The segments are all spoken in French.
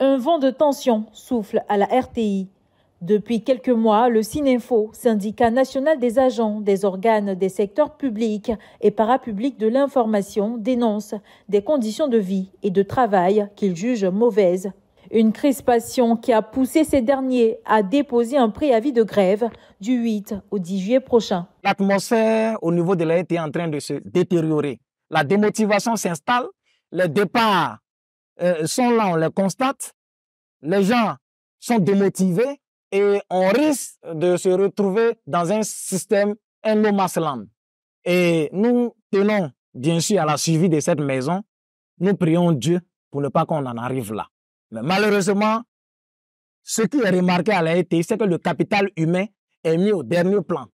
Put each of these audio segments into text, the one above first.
Un vent de tension souffle à la RTI. Depuis quelques mois, le Cinefo, syndicat national des agents des organes des secteurs publics et parapublics de l'information, dénonce des conditions de vie et de travail qu'il juge mauvaises. Une crispation qui a poussé ces derniers à déposer un préavis de grève du 8 au 10 juillet prochain. L'atmosphère au niveau de RTI est en train de se détériorer. La démotivation s'installe, le départ... Euh, sont là, on les constate. Les gens sont démotivés et on risque de se retrouver dans un système, un no Et nous tenons bien sûr à la suivi de cette maison. Nous prions Dieu pour ne pas qu'on en arrive là. Mais malheureusement, ce qui est remarqué à la c'est que le capital humain est mis au dernier plan.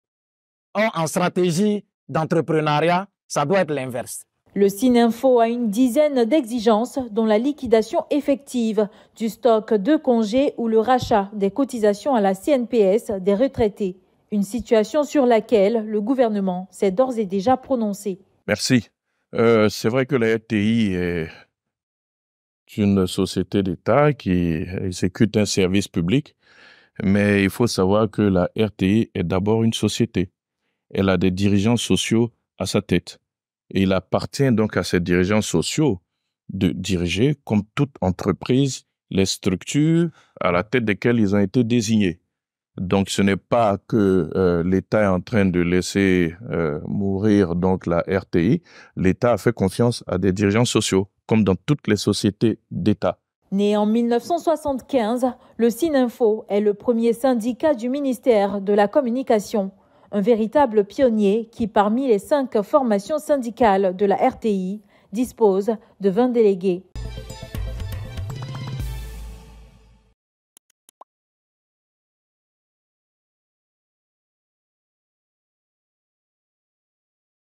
en stratégie d'entrepreneuriat, ça doit être l'inverse. Le SININFO a une dizaine d'exigences, dont la liquidation effective du stock de congés ou le rachat des cotisations à la CNPS des retraités. Une situation sur laquelle le gouvernement s'est d'ores et déjà prononcé. Merci. Euh, c'est vrai que la RTI est une société d'État qui exécute un service public, mais il faut savoir que la RTI est d'abord une société. Elle a des dirigeants sociaux à sa tête il appartient donc à ces dirigeants sociaux de diriger, comme toute entreprise, les structures à la tête desquelles ils ont été désignés. Donc, ce n'est pas que euh, l'État est en train de laisser euh, mourir donc la RTI. L'État a fait confiance à des dirigeants sociaux, comme dans toutes les sociétés d'État. Né en 1975, le SININFO est le premier syndicat du ministère de la Communication un véritable pionnier qui, parmi les cinq formations syndicales de la RTI, dispose de 20 délégués.